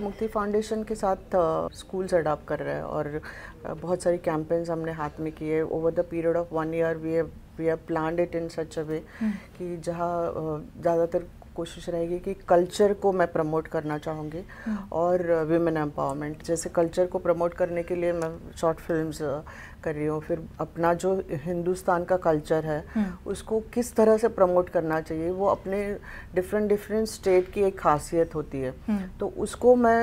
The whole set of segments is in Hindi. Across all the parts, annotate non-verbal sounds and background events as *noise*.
मुक्ति फाउंडेशन के साथ स्कूल्स अडाप्ट कर रहे हैं और बहुत सारी कैंपेन्स हमने हाथ में किए over the period of one year we we have plan it in such a way कि जहाँ ज़्यादातर कोशिश रहेगी कि कल्चर को मैं प्रमोट करना चाहूँगी हम्म। और विमेन एम्पावरमेंट जैसे कल्चर को प्रमोट करने के लिए मैं शॉर्ट फिल्म्स कर रही हूँ फिर अपना जो हिंदुस्तान का कल्चर है हम्म। उसको किस तरह से प्रमोट करना चाहिए वो अपने डिफरेंट डिफरेंट स्टेट की एक खासियत होती है हम्म। तो उसको मैं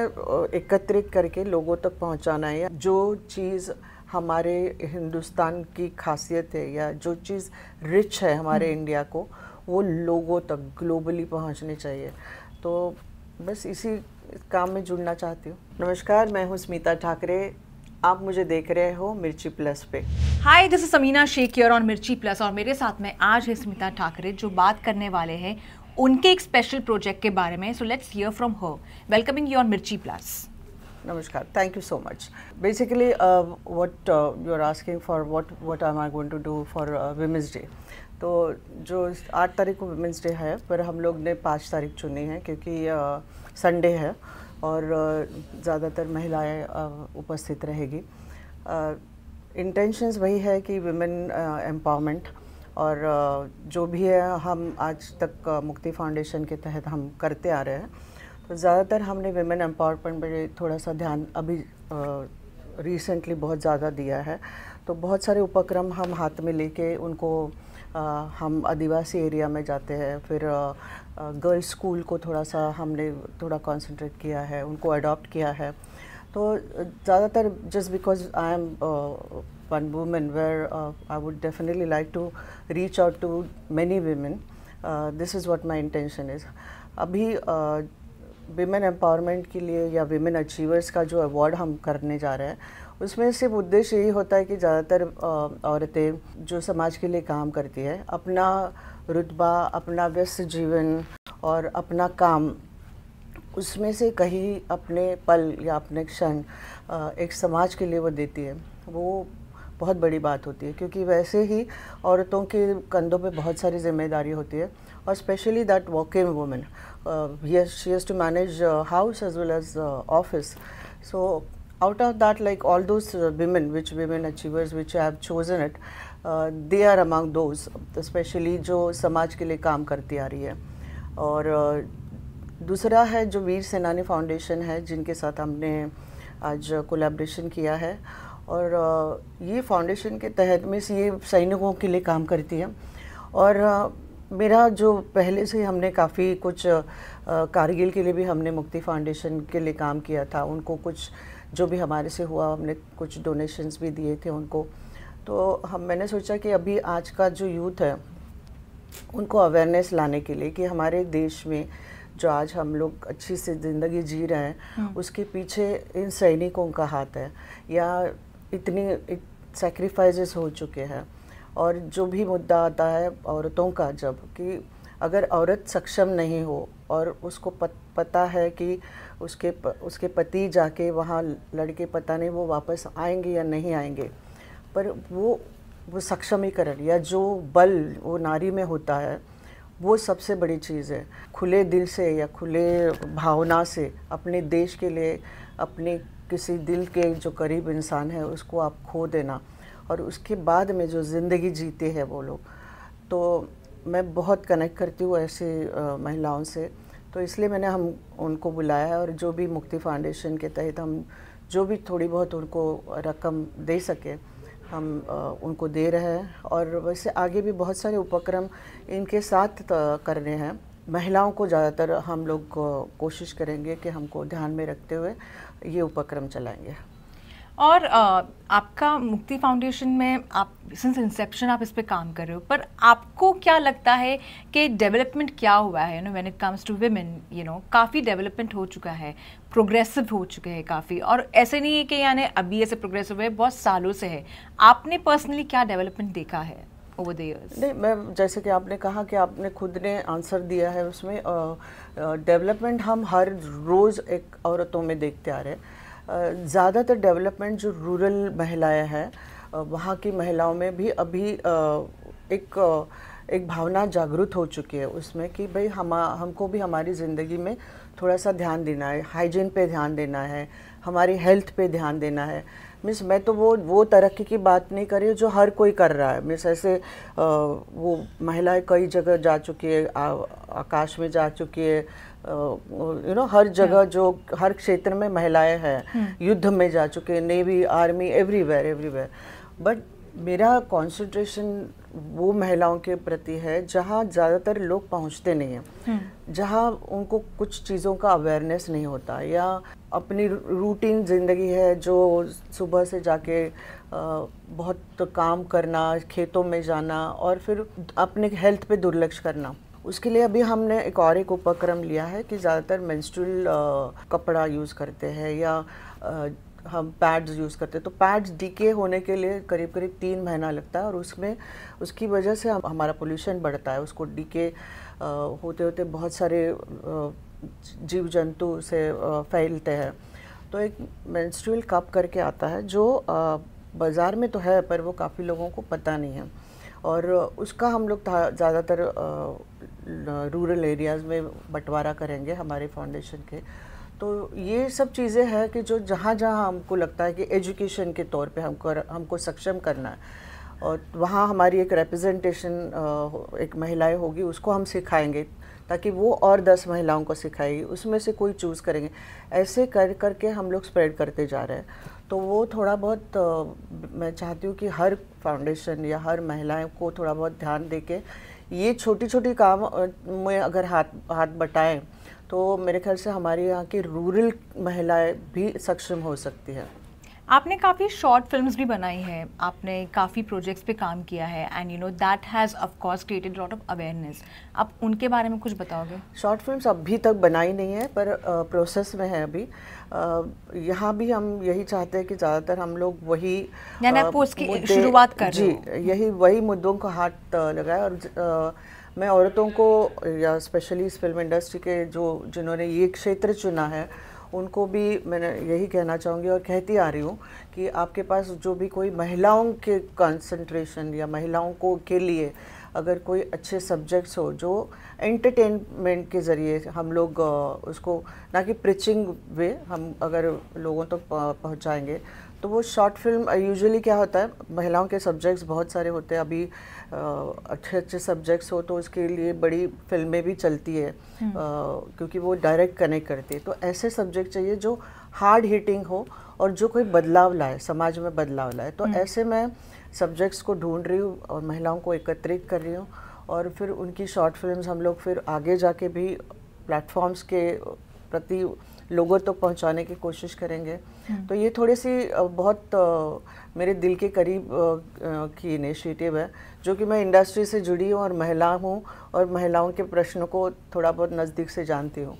एकत्रित करके लोगों तक पहुँचाना है जो चीज़ हमारे हिंदुस्तान की खासियत है या जो चीज़ रिच है हमारे इंडिया को वो लोगों तक ग्लोबली पहुंचने चाहिए तो बस इसी काम में जुड़ना चाहती हूँ नमस्कार मैं हूँ स्मिता ठाकरे आप मुझे देख रहे हो मिर्ची प्लस पे hi this is Samina your on Mirchi plus और मेरे साथ में आज है स्मिता ठाकरे जो बात करने वाले हैं उनके एक स्पेशल प्रोजेक्ट के बारे में so let's hear from her welcoming you on Mirchi plus Namaskar. Thank you so much. Basically, uh, what uh, you are asking for, what what am I going to do for uh, Women's Day? तो जो आठ तारीख को वुमेंस डे है पर हम लोग ने पाँच तारीख चुनी है क्योंकि संडे uh, है और uh, ज़्यादातर महिलाएं uh, उपस्थित रहेगी इंटेंशंस वही है कि वुमेन एम्पावरमेंट और जो भी है हम आज तक मुक्ति फाउंडेशन के तहत हम करते आ रहे हैं ज़्यादातर हमने वेमेन एम्पावरमेंट पर थोड़ा सा ध्यान अभी रिसेंटली बहुत ज़्यादा दिया है तो बहुत सारे उपक्रम हम हाथ में लेके उनको आ, हम आदिवासी एरिया में जाते हैं फिर गर्ल्स स्कूल को थोड़ा सा हमने थोड़ा कंसंट्रेट किया है उनको अडॉप्ट किया है तो ज़्यादातर just because I am one woman where I would definitely like to reach out to many women this is what my intention is अभी uh, विमेन एम्पावरमेंट के लिए या विमेन अचीवर्स का जो अवार्ड हम करने जा रहे हैं उसमें सिर्फ उद्देश्य यही होता है कि ज़्यादातर औरतें जो समाज के लिए काम करती है अपना रुतबा अपना व्यस्त जीवन और अपना काम उसमें से कहीं अपने पल या अपने क्षण एक समाज के लिए वो देती है वो बहुत बड़ी बात होती है क्योंकि वैसे ही औरतों के कंधों पे बहुत सारी जिम्मेदारी होती है or especially that working woman. Uh, yes, she has to manage uh, house as well as uh, office. So out of that, like all those women, which women achievers, which have chosen it, they are among those, especially जो समाज के लिए काम करती आ रही है और दूसरा है जो वीर सेनानी फाउंडेशन है जिनके साथ हमने आज कोलैबोरेशन किया है और ये फाउंडेशन के तहत में ये सैनिकों के लिए काम करती है और मेरा जो पहले से हमने काफ़ी कुछ कारगिल के लिए भी हमने मुक्ति फाउंडेशन के लिए काम किया था उनको कुछ जो भी हमारे से हुआ हमने कुछ डोनेशंस भी दिए थे उनको तो हम मैंने सोचा कि अभी आज का जो यूथ है उनको अवेयरनेस लाने के लिए कि हमारे देश में जो आज हम लोग अच्छी से ज़िंदगी जी रहे हैं हम्म। उसके पीछे इन सैनिकों का हाथ है या इतनी सेक्रीफाइज हो चुके हैं और जो भी मुद्दा आता है औरतों का जब कि अगर औरत सक्षम नहीं हो और उसको पत, पता है कि उसके प, उसके पति जाके वहाँ लड़के पता नहीं वो वापस आएंगे या नहीं आएंगे पर वो वो सक्षमीकरण या जो बल वो नारी में होता है वो सबसे बड़ी चीज़ है खुले दिल से या खुले भावना से अपने देश के लिए अपने किसी दिल के जो करीब इंसान है उसको आप खो देना और उसके बाद में जो ज़िंदगी जीते हैं वो लोग तो मैं बहुत कनेक्ट करती हूँ ऐसे महिलाओं से तो इसलिए मैंने हम उनको बुलाया है और जो भी मुक्ति फाउंडेशन के तहत हम जो भी थोड़ी बहुत उनको रकम दे सके हम उनको दे रहे हैं और वैसे आगे भी बहुत सारे उपक्रम इनके साथ करने हैं महिलाओं को ज़्यादातर हम लोग कोशिश करेंगे कि हमको ध्यान में रखते हुए ये उपक्रम चलाएंगे और आपका मुक्ति फाउंडेशन में आप सिंस इंसेप्शन आप इस पर काम कर रहे हो पर आपको क्या लगता है कि डेवलपमेंट क्या हुआ है you know when it comes to women you know काफ़ी डेवलपमेंट हो चुका है प्रोग्रेसिव हो चुके हैं काफ़ी और ऐसे नहीं है कि यानी अभी ऐसे प्रोग्रेसिव है बहुत सालों से है आपने पर्सनली क्या डेवलपमेंट देखा है ओवर द नहीं मैं जैसे कि आपने कहा कि आपने खुद ने आंसर दिया है उसमें डेवलपमेंट हम हर रोज़ एक औरतों में देखते आ रहे हैं ज़्यादातर डेवलपमेंट जो रूरल महिलाएं हैं वहाँ की महिलाओं में भी अभी एक एक भावना जागरूक हो चुकी है उसमें कि भाई हम हमको भी हमारी ज़िंदगी में थोड़ा सा ध्यान देना है हाइजीन पे ध्यान देना है हमारी हेल्थ पे ध्यान देना है मीन्स मैं तो वो वो तरक्की की बात नहीं कर रही जो हर कोई कर रहा है मीन्स ऐसे आ, वो महिलाएं कई जगह जा चुकी है आ, आकाश में जा चुकी है यू नो हर जगह हाँ। जो हर क्षेत्र में महिलाएं हैं हम्म। युद्ध में जा चुके हैं navy army everywhere everywhere but मेरा कंसंट्रेशन वो महिलाओं के प्रति है जहाँ ज़्यादातर लोग पहुँचते नहीं हैं हम्म। जहाँ उनको कुछ चीज़ों का अवेयरनेस नहीं होता या अपनी रूटीन ज़िंदगी है जो सुबह से जाके बहुत काम करना खेतों में जाना और फिर अपने हेल्थ पे दुर्लक्ष करना उसके लिए अभी हमने एक और एक उपक्रम लिया है कि ज़्यादातर मेंस्ट्रुअल कपड़ा यूज़ करते हैं या हम पैड्स यूज़ करते हैं तो पैड्स डीके होने के लिए करीब करीब तीन महीना लगता है और उसमें उसकी वजह से हम, हमारा पोल्यूशन बढ़ता है उसको डीके होते होते बहुत सारे जीव जंतु से फैलते हैं तो एक मेंस्ट्रुअल कप करके आता है जो बाज़ार में तो है पर वो काफ़ी लोगों को पता नहीं है और उसका हम लोग ज़्यादातर रूरल एरियाज़ में बंटवारा करेंगे हमारे फाउंडेशन के तो ये सब चीज़ें हैं कि जो जहाँ जहाँ हमको लगता है कि एजुकेशन के तौर पे हमको हमको सक्षम करना है और वहाँ हमारी एक रिप्रेजेंटेशन एक महिलाएं होगी उसको हम सिखाएंगे ताकि वो और दस महिलाओं को सिखाएगी उसमें से कोई चूज़ करेंगे ऐसे कर करके हम लोग स्प्रेड करते जा रहे हैं तो वो थोड़ा बहुत मैं चाहती हूँ कि हर फाउंडेशन या हर महिलाएं को थोड़ा बहुत ध्यान दे के ये छोटी छोटी काम में अगर हाथ हाथ बटाएँ तो मेरे ख्याल से हमारे यहाँ की रूरल महिलाएं भी सक्षम हो सकती है आपने काफ़ी शॉर्ट फिल्म्स भी बनाई हैं आपने काफ़ी प्रोजेक्ट्स पे काम किया है and you know that has of course created lot of awareness आप उनके बारे में कुछ बताओगे शॉर्ट फिल्म्स अभी तक बनाई नहीं है पर प्रोसेस में है अभी यहाँ भी हम यही चाहते हैं कि ज़्यादातर हम लोग वही आ, उसकी शुरुआत कर जी यही वही मुद्दों को हाथ लगाए और मैं औरतों को या स्पेशली इस फिल्म इंडस्ट्री के जो जिन्होंने ये क्षेत्र चुना है उनको भी मैंने यही कहना चाहूँगी और कहती आ रही हूँ कि आपके पास जो भी कोई महिलाओं के कंसंट्रेशन या महिलाओं को के लिए अगर कोई अच्छे सब्जेक्ट्स हो जो एंटरटेनमेंट के ज़रिए हम लोग उसको ना कि प्रिचिंग वे हम अगर लोगों तक तो पहुँचाएँगे तो वो शॉर्ट फिल्म यूजुअली क्या होता है महिलाओं के सब्जेक्ट्स बहुत सारे होते हैं अभी अच्छे अच्छे सब्जेक्ट्स हो तो उसके लिए बड़ी फिल्में भी चलती है हम्म। क्योंकि वो डायरेक्ट कनेक्ट करती है तो ऐसे सब्जेक्ट चाहिए जो हार्ड हिटिंग हो और जो कोई बदलाव लाए समाज में बदलाव लाए तो हम्म। ऐसे मैं सब्जेक्ट्स को ढूंढ रही हूँ और महिलाओं को एकत्रित कर रही हूँ और फिर उनकी शॉर्ट फिल्म हम लोग फिर आगे जाके भी प्लेटफॉर्म्स के प्रति लोगों तक तो पहुंचाने की कोशिश करेंगे हम्म। तो ये थोड़ी सी बहुत मेरे दिल के करीब की इनिशिएटिव है जो कि मैं इंडस्ट्री से जुड़ी हूँ और महिला हूँ और महिलाओं के प्रश्नों को थोड़ा बहुत नज़दीक से जानती हूँ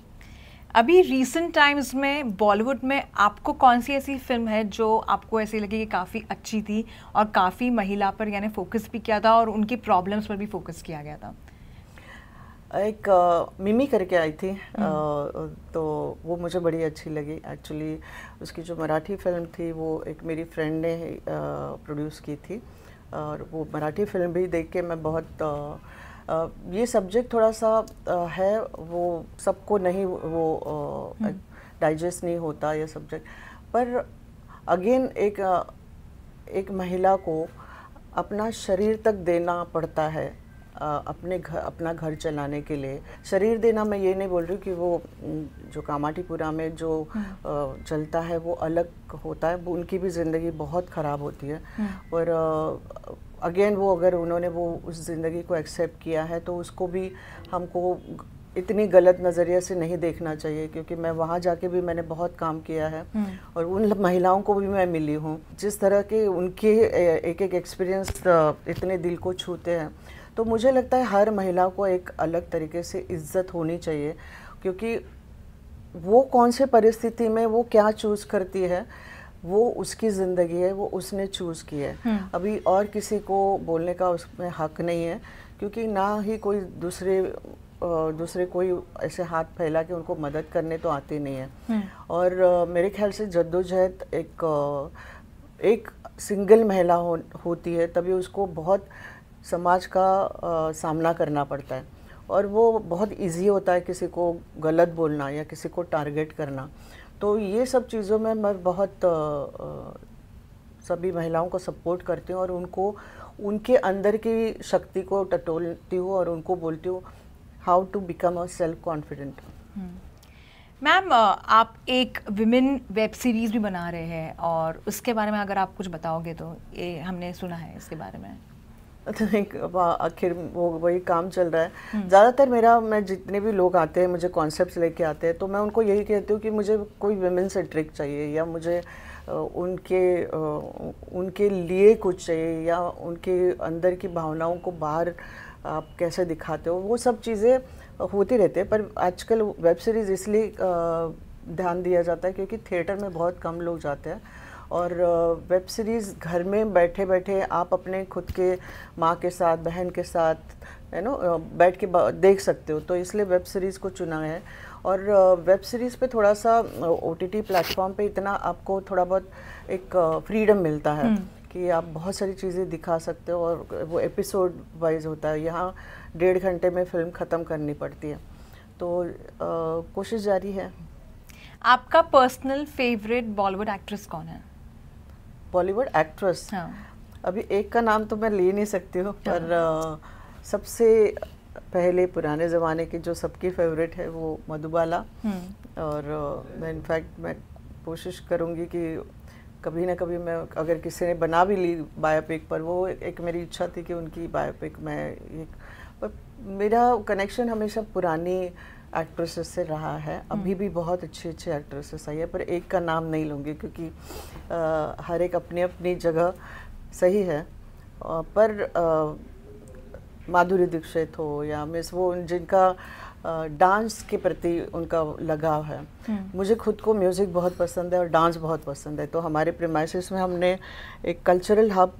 अभी रिसेंट टाइम्स में बॉलीवुड में आपको कौन सी ऐसी फिल्म है जो आपको ऐसी लगी कि काफ़ी अच्छी थी और काफ़ी महिला पर यानी फोकस भी किया था और उनकी प्रॉब्लम्स पर भी फोकस किया गया था एक मिमी करके आई थी हम्म। तो वो मुझे बड़ी अच्छी लगी एक्चुअली उसकी जो मराठी फिल्म थी वो एक मेरी फ्रेंड ने प्रोड्यूस की थी और वो मराठी फिल्म भी देख के मैं बहुत ये सब्जेक्ट थोड़ा सा है वो सबको नहीं वो डाइजेस्ट हम्म। नहीं होता ये सब्जेक्ट पर अगेन एक एक महिला को अपना शरीर तक देना पड़ता है अपने घर अपना घर चलाने के लिए शरीर देना मैं ये नहीं बोल रही कि वो जो कामाटीपुरा में जो हम्म। चलता है वो अलग होता है उनकी भी ज़िंदगी बहुत ख़राब होती है हम्म। और अगेन वो अगर उन्होंने वो उस ज़िंदगी को एक्सेप्ट किया है तो उसको भी हमको इतनी गलत नज़रिए से नहीं देखना चाहिए क्योंकि मैं वहाँ जाके भी मैंने बहुत काम किया है हम्म। और उन महिलाओं को भी मैं मिली हूँ जिस तरह के उनके एक एक एक्सपीरियंस इतने दिल को छूते हैं तो मुझे लगता है हर महिला को एक अलग तरीके से इज्जत होनी चाहिए क्योंकि वो कौन से परिस्थिति में वो क्या चूज़ करती है वो उसकी ज़िंदगी है वो उसने चूज़ की है हम्म। अभी और किसी को बोलने का उसमें हक नहीं है क्योंकि ना ही कोई दूसरे दूसरे कोई ऐसे हाथ फैला के उनको मदद करने तो आती नहीं है हम्म। और मेरे ख्याल से जद्दोजहद एक एक सिंगल महिला हो, होती है तभी उसको बहुत समाज का आ, सामना करना पड़ता है और वो बहुत इजी होता है किसी को गलत बोलना या किसी को टारगेट करना तो ये सब चीज़ों में मैं बहुत आ, आ, सभी महिलाओं को सपोर्ट करती हूँ और उनको उनके अंदर की शक्ति को टटोलती हूँ और उनको बोलती हूँ how to become a self confident ma'am आप एक विमेन वेब सीरीज़ भी बना रहे हैं और उसके बारे में अगर आप कुछ बताओगे तो ये हमने सुना है इसके बारे में *laughs* तो आखिर वो वही काम चल रहा है हम्म। ज़्यादातर मेरा मैं जितने भी लोग आते हैं मुझे कॉन्सेप्ट लेके आते हैं तो मैं उनको यही कहती हूँ कि मुझे कोई वेमेन ट्रिक चाहिए या मुझे उनके उनके लिए कुछ चाहिए या उनके अंदर की भावनाओं को बाहर आप कैसे दिखाते हो वो सब चीज़ें होती रहती है पर आजकल वेब सीरीज़ इसलिए ध्यान दिया जाता है क्योंकि थिएटर में बहुत कम लोग जाते हैं और वेब सीरीज़ घर में बैठे बैठे आप अपने खुद के माँ के साथ बहन के साथ यू नो बैठ के देख सकते हो तो इसलिए वेब सीरीज़ को चुना है और वेब सीरीज़ पे थोड़ा सा ओ टी टी प्लेटफॉर्म पर इतना आपको थोड़ा बहुत एक फ्रीडम मिलता है हम्म। कि आप बहुत सारी चीज़ें दिखा सकते हो और वो एपिसोड वाइज होता है यहाँ डेढ़ घंटे में फिल्म ख़त्म करनी पड़ती है तो कोशिश जारी है आपका पर्सनल फेवरेट बॉलीवुड एक्ट्रेस कौन है बॉलीवुड एक्ट्रेस हाँ। अभी एक का नाम तो मैं ले नहीं सकती हूँ हाँ। पर आ, सबसे पहले पुराने ज़माने की जो सबकी फेवरेट है वो मधुबाला हम्म। और आ, मैं इनफैक्ट मैं कोशिश करूँगी कि कभी ना कभी मैं अगर किसी ने बना भी ली बायोपिक पर वो एक मेरी इच्छा थी कि उनकी बायोपिक मैं एक मेरा कनेक्शन हमेशा पुरानी एक्ट्रेसेस से रहा है हम्म। अभी भी बहुत अच्छे अच्छे एक्ट्रेसेस आई है पर एक का नाम नहीं लूँगी क्योंकि आ, हर एक अपनी अपनी जगह सही है आ, पर आ, माधुरी दीक्षित हो या मिस वो जिनका डांस के प्रति उनका लगाव है हम्म। मुझे खुद को म्यूज़िक बहुत पसंद है और डांस बहुत पसंद है तो हमारे प्रेमाइसिस में हमने एक कल्चरल हब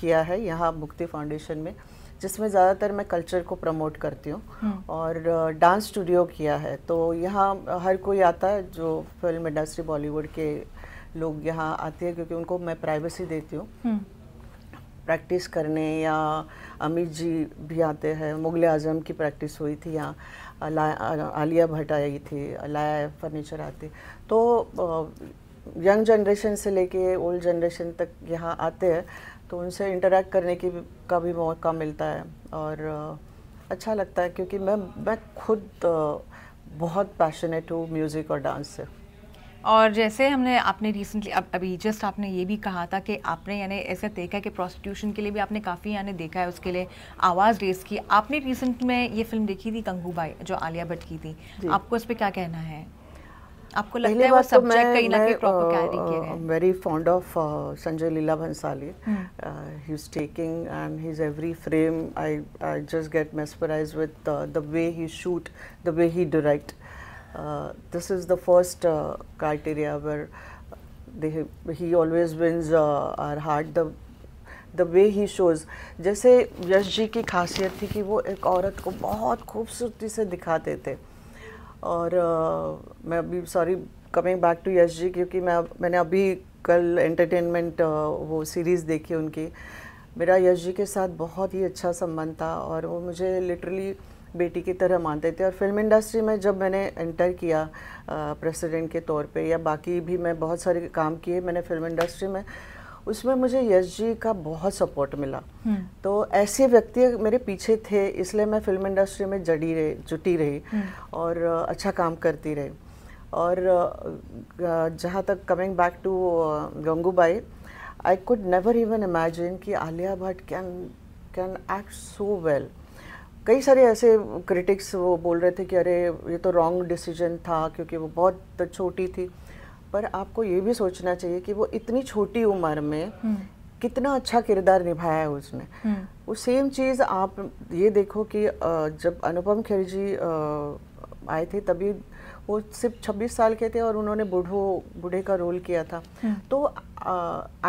किया है यहाँ मुक्ति फाउंडेशन में जिसमें ज़्यादातर मैं कल्चर को प्रमोट करती हूँ हाँ। और डांस स्टूडियो किया है तो यहाँ हर कोई आता है जो फिल्म इंडस्ट्री बॉलीवुड के लोग यहाँ आते हैं क्योंकि उनको मैं प्राइवेसी देती हूँ प्रैक्टिस हाँ। करने या अमित जी भी आते हैं मुगल आजम की प्रैक्टिस हुई थी यहाँ आलिया भट्ट आई थी अलाया फर्नीचर आती तो यंग जनरेशन से लेके ओल्ड जनरेशन तक यहाँ आते हैं तो उनसे इंटरेक्ट करने की का भी मौका मिलता है और अच्छा लगता है क्योंकि मैं मैं खुद बहुत पैशनेट हूँ म्यूज़िक और डांस से और जैसे हमने आपने रिसेंटली अब अभी जस्ट आपने ये भी कहा था कि आपने यानी ऐसा देखा है कि प्रोस्टिट्यूशन के लिए भी आपने काफ़ी यानी देखा है उसके लिए आवाज़ रेस की आपने रिसेंट में ये फिल्म देखी थी कंगूबाई जो आलिया भट्ट की थी आपको इस पर क्या कहना है आपको लगता है वो सब्जेक्ट तो कहीं ना कहीं प्रॉपर कैरी uh, किए गए very fond of Sanjay Leela Bhansali he is taking and he is every frame I I just get mesmerise with the way he shoot the way he direct this is the first criteria where where they, he always wins uh, our the way he shows जैसे यश जी की खासियत थी कि वो एक औरत को बहुत खूबसूरती से दिखाते थे और uh, मैं अभी sorry coming back to Yash ji क्योंकि मैं मैंने अभी कल एंटरटेनमेंट uh, वो सीरीज़ देखी उनकी मेरा यश जी के साथ बहुत ही अच्छा संबंध था और वो मुझे लिटरली बेटी की तरह मानते थे और फिल्म इंडस्ट्री में जब मैंने एंटर किया प्रेसिडेंट के तौर पे या बाकी भी मैं बहुत सारे काम किए मैंने फिल्म इंडस्ट्री में उसमें मुझे यश जी का बहुत सपोर्ट मिला हम्म। तो ऐसे व्यक्ति मेरे पीछे थे इसलिए मैं फिल्म इंडस्ट्री में जड़ी रही जुटी रही हम्म। और अच्छा काम करती रही और जहाँ तक coming back to Gangubai I could never even imagine कि Alia Bhatt can can act so well कई सारे ऐसे क्रिटिक्स वो बोल रहे थे कि अरे ये तो रॉन्ग डिसीजन था क्योंकि वो बहुत छोटी थी पर आपको ये भी सोचना चाहिए कि वो इतनी छोटी उम्र में हम्म। कितना अच्छा किरदार निभाया है उसने हम्म। वो सेम चीज़ आप ये देखो कि जब अनुपम खेर जी आए थे तभी वो सिर्फ छब्बीस साल के थे और उन्होंने बूढ़ो बूढ़े का रोल किया था हम्म। तो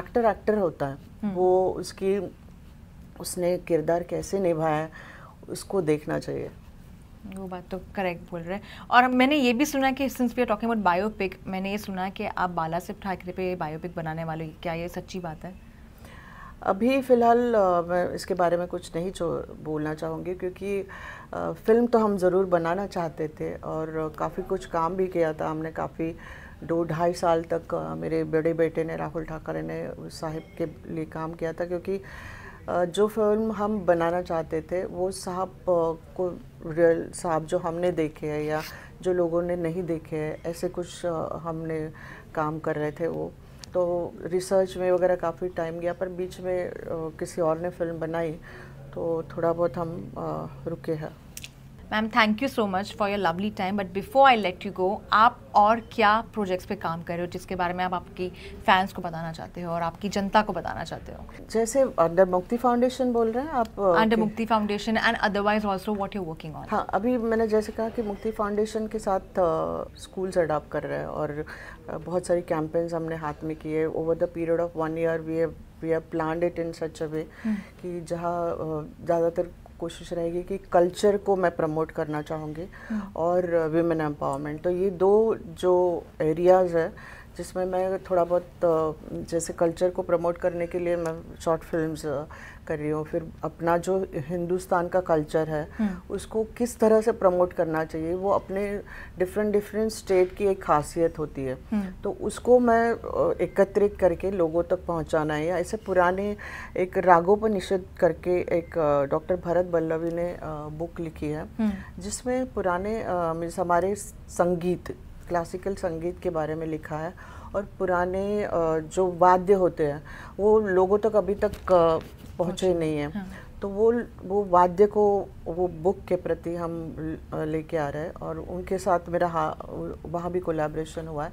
एक्टर एक्टर होता है वो उसकी उसने किरदार कैसे निभाया उसको देखना चाहिए वो बात तो करेक्ट बोल रहे हैं और मैंने ये भी सुना कि since we are talking about biopic मैंने ये सुना कि आप बाला सिंह ठाकरे पे बायोपिक बनाने वाले क्या ये सच्ची बात है अभी फ़िलहाल मैं इसके बारे में कुछ नहीं बोलना चाहूँगी क्योंकि आ, फिल्म तो हम ज़रूर बनाना चाहते थे और काफ़ी कुछ काम भी किया था हमने काफ़ी दो ढाई साल तक मेरे बड़े बेटे ने राहुल ठाकरे ने साहिब के लिए काम किया था क्योंकि जो फिल्म हम बनाना चाहते थे वो साहब को रियल साहब जो हमने देखे हैं या जो लोगों ने नहीं देखे हैं ऐसे कुछ हमने काम कर रहे थे वो तो रिसर्च में वगैरह काफ़ी टाइम गया पर बीच में किसी और ने फिल्म बनाई तो थोड़ा बहुत हम रुके हैं ma'am thank you so much for your lovely time but before I let you go आप और क्या प्रोजेक्ट्स पे काम कर रहे हो जिसके बारे में आप आपकी फैंस को बताना चाहते हो और आपकी जनता को बताना चाहते हो जैसे अंडर मुक्ति फाउंडेशन बोल रहे हैं आप under Mukti Foundation and otherwise also what you working on हाँ अभी मैंने जैसे कहा कि मुक्ति फाउंडेशन के साथ स्कूल्स अडॉप्ट कर रहे हैं और बहुत सारी कैंपेन्स हमने हाथ में किए over the period of one year we have we have plan it in such a way कि जहाँ ज़्यादातर कोशिश रहेगी कि कल्चर को मैं प्रमोट करना चाहूँगी हम्म। और वीमेन uh, एम्पावरमेंट तो ये दो जो एरियाज़ है जिसमें मैं थोड़ा बहुत जैसे कल्चर को प्रमोट करने के लिए मैं शॉर्ट फिल्म्स कर रही हूँ फिर अपना जो हिंदुस्तान का कल्चर है हम्म। उसको किस तरह से प्रमोट करना चाहिए वो अपने डिफरेंट डिफरेंट स्टेट की एक खासियत होती है हम्म। तो उसको मैं एकत्रित करके लोगों तक पहुँचाना है या ऐसे पुराने एक रागों पर निषेध करके एक डॉक्टर भरत बल्लवी ने बुक लिखी है हम्म। जिसमें पुराने मीन्स हमारे संगीत क्लासिकल संगीत के बारे में लिखा है और पुराने जो वाद्य होते हैं वो लोगों तक अभी तक पहुँचे नहीं है हाँ। तो वो वो वाद्य को वो बुक के प्रति हम लेके आ रहे हैं और उनके साथ मेरा हा वहाँ भी कोलैबोरेशन हुआ है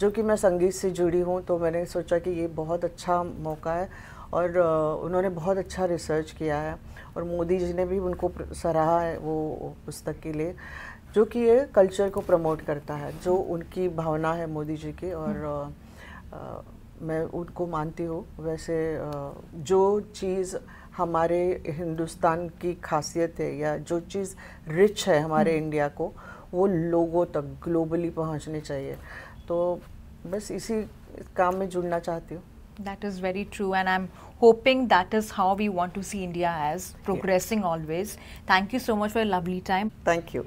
जो कि मैं संगीत से जुड़ी हूँ तो मैंने सोचा कि ये बहुत अच्छा मौका है और उन्होंने बहुत अच्छा रिसर्च किया है और मोदी जी ने भी उनको सराहा है वो पुस्तक के लिए जो कि ये कल्चर को प्रमोट करता है जो उनकी भावना है मोदी जी की और आ, आ, मैं उनको मानती हूँ वैसे आ, जो चीज़ हमारे हिंदुस्तान की खासियत है या जो चीज़ रिच है हमारे इंडिया को वो लोगों तक ग्लोबली पहुँचनी चाहिए तो बस इसी काम में जुड़ना चाहती हूँ That is very true, and I'm hoping that is how we want to see India as progressing yeah. always. Thank you so much for a lovely time. Thank you.